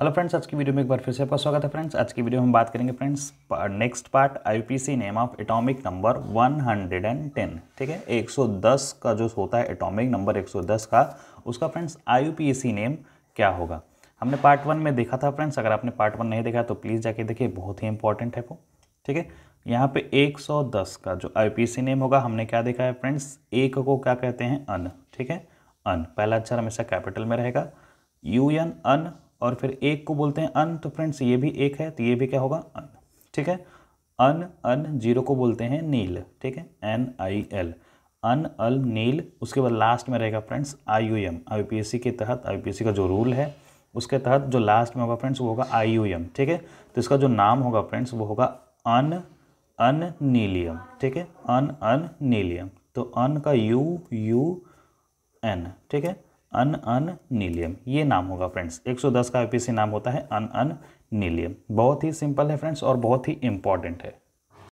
hello friends आज की video में एक बार फिर से आपका स्वागत है फ्रेंड्स आज की वीडियो में हम बात करेंगे friends next part IPC name of atomic number 110 ठीक है 110 का जो होता है एटॉमिक नंबर 110 का उसका फ्रेंड्स आईपीसी नेम क्या होगा हमने पार्ट वन में देखा था फ्रेंड्स अगर आपने पार्ट वन नहीं देखा तो प्लीज़ जाके देखिए बहुत ही इंपॉर्टेंट है वो ठीक है यहाँ पे एक का जो आई नेम होगा हमने क्या देखा है फ्रेंड्स एक को क्या कहते हैं अन ठीक है अन पहला अक्षर हमेशा कैपिटल में रहेगा यू एन अन और फिर एक को बोलते हैं अन तो फ्रेंड्स ये भी एक है तो ये भी क्या होगा अन ठीक है अन अन जीरो को बोलते हैं नील ठीक है एन आई एल अन अल नील उसके बाद लास्ट में रहेगा friends I U M I P S C के तहत आई पी एस सी का जो रूल है उसके तहत जो लास्ट में होगा फ्रेंड्स वो होगा आई यू एम ठीक है तो इसका जो नाम होगा फ्रेंड्स वो होगा अन अन नीलियम ठीक है अन अन नीलियम तो अन का यू यू एन ठीक है अन अन नीलियम ये नाम होगा फ्रेंड्स 110 का आईपीसी नाम होता है अन अन नीलियम बहुत ही सिंपल है फ्रेंड्स और बहुत ही इंपॉर्टेंट है